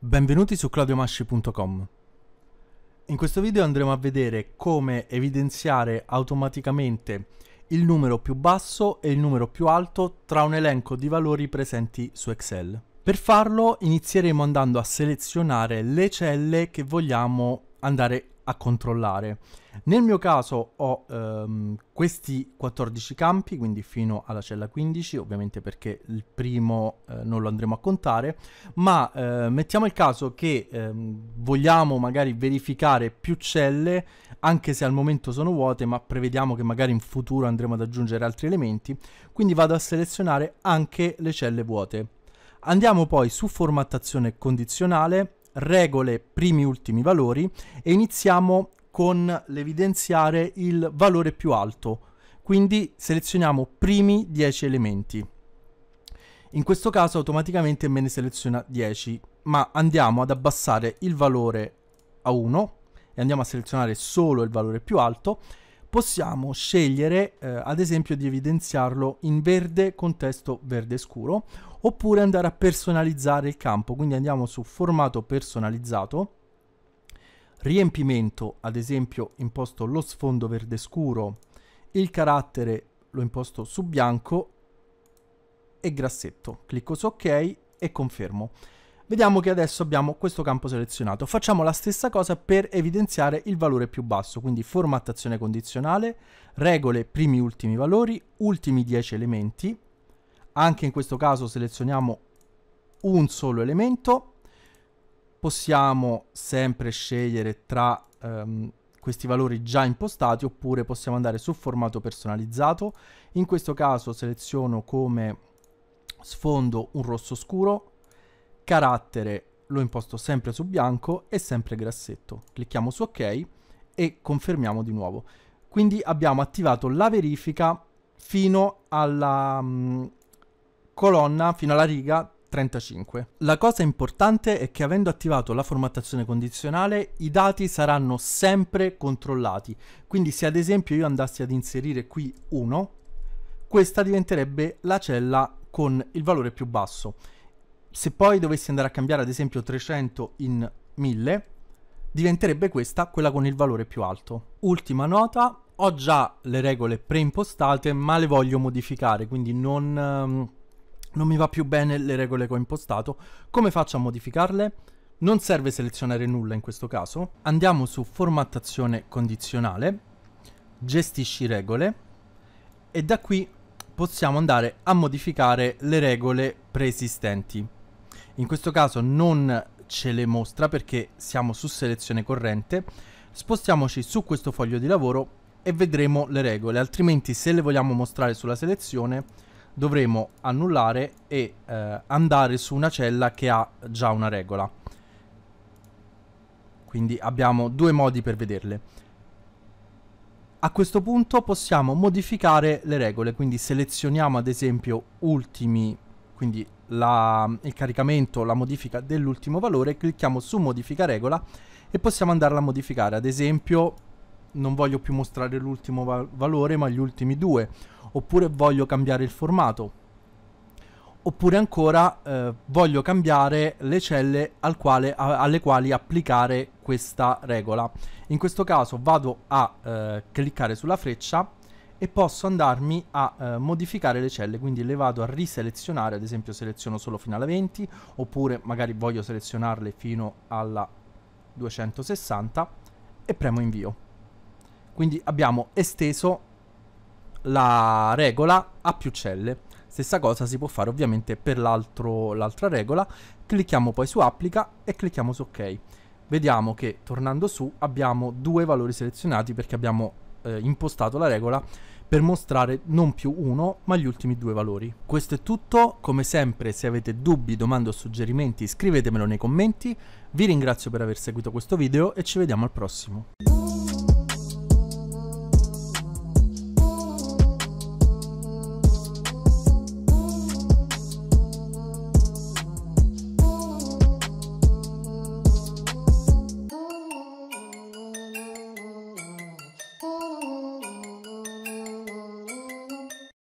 Benvenuti su claudiomasci.com In questo video andremo a vedere come evidenziare automaticamente il numero più basso e il numero più alto tra un elenco di valori presenti su Excel. Per farlo inizieremo andando a selezionare le celle che vogliamo andare a controllare. Nel mio caso ho ehm, questi 14 campi, quindi fino alla cella 15, ovviamente perché il primo eh, non lo andremo a contare, ma eh, mettiamo il caso che ehm, vogliamo magari verificare più celle, anche se al momento sono vuote, ma prevediamo che magari in futuro andremo ad aggiungere altri elementi, quindi vado a selezionare anche le celle vuote. Andiamo poi su formattazione condizionale regole primi ultimi valori e iniziamo con l'evidenziare il valore più alto. Quindi selezioniamo primi 10 elementi. In questo caso automaticamente me ne seleziona 10, ma andiamo ad abbassare il valore a 1 e andiamo a selezionare solo il valore più alto possiamo scegliere eh, ad esempio di evidenziarlo in verde con testo verde scuro oppure andare a personalizzare il campo quindi andiamo su formato personalizzato riempimento ad esempio imposto lo sfondo verde scuro il carattere lo imposto su bianco e grassetto clicco su ok e confermo Vediamo che adesso abbiamo questo campo selezionato. Facciamo la stessa cosa per evidenziare il valore più basso, quindi formattazione condizionale, regole primi ultimi valori, ultimi 10 elementi. Anche in questo caso selezioniamo un solo elemento. Possiamo sempre scegliere tra um, questi valori già impostati oppure possiamo andare su formato personalizzato. In questo caso seleziono come sfondo un rosso scuro carattere lo imposto sempre su bianco e sempre grassetto. Clicchiamo su ok e confermiamo di nuovo. Quindi abbiamo attivato la verifica fino alla mh, mm, colonna, fino alla riga 35. La cosa importante è che avendo attivato la formattazione condizionale i dati saranno sempre controllati. Quindi se ad esempio io andassi ad inserire qui 1, questa diventerebbe la cella con il valore più basso. Se poi dovessi andare a cambiare ad esempio 300 in 1000, diventerebbe questa quella con il valore più alto. Ultima nota, ho già le regole preimpostate ma le voglio modificare, quindi non, ehm, non mi va più bene le regole che ho impostato. Come faccio a modificarle? Non serve selezionare nulla in questo caso. Andiamo su formattazione condizionale, gestisci regole e da qui possiamo andare a modificare le regole preesistenti. In questo caso non ce le mostra perché siamo su selezione corrente. Spostiamoci su questo foglio di lavoro e vedremo le regole, altrimenti se le vogliamo mostrare sulla selezione dovremo annullare e eh, andare su una cella che ha già una regola. Quindi abbiamo due modi per vederle. A questo punto possiamo modificare le regole, quindi selezioniamo ad esempio ultimi, quindi la, il caricamento, la modifica dell'ultimo valore, clicchiamo su modifica regola e possiamo andarla a modificare. Ad esempio non voglio più mostrare l'ultimo val valore ma gli ultimi due, oppure voglio cambiare il formato, oppure ancora eh, voglio cambiare le celle al quale, a, alle quali applicare questa regola. In questo caso vado a eh, cliccare sulla freccia e posso andarmi a eh, modificare le celle, quindi le vado a riselezionare, ad esempio seleziono solo fino alla 20, oppure magari voglio selezionarle fino alla 260 e premo invio. Quindi abbiamo esteso la regola a più celle. Stessa cosa si può fare ovviamente per l'altra regola. Clicchiamo poi su applica e clicchiamo su ok. Vediamo che tornando su abbiamo due valori selezionati perché abbiamo eh, impostato la regola per mostrare non più uno ma gli ultimi due valori. Questo è tutto, come sempre se avete dubbi, domande o suggerimenti scrivetemelo nei commenti, vi ringrazio per aver seguito questo video e ci vediamo al prossimo.